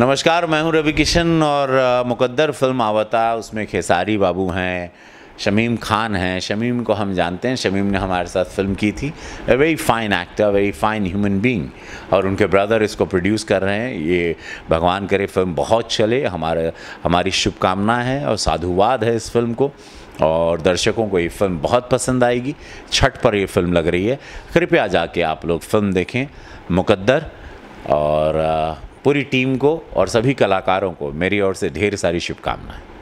नमस्कार मैं हूं रवि किशन और मुकद्दर फिल्म आवता उसमें खेसारी बाबू हैं शमीम खान हैं शमीम को हम जानते हैं शमीम ने हमारे साथ फिल्म की थी a very fine actor very fine human being और उनके ब्रदर इसको प्रोड्यूस कर रहे हैं ये भगवान करे फिल्म बहुत चले हमारे हमारी शुभकामना है और साधुवाद है इस फिल्म को और दर्शकों को ये फिल्म बहुत पसंद आएगी छठ पर ये फिल्म लग रही है कृपया जाके आप लोग फिल्म देखें मुकद्दर और पूरी टीम को और सभी कलाकारों को मेरी ओर से ढेर सारी शुभकामनाएं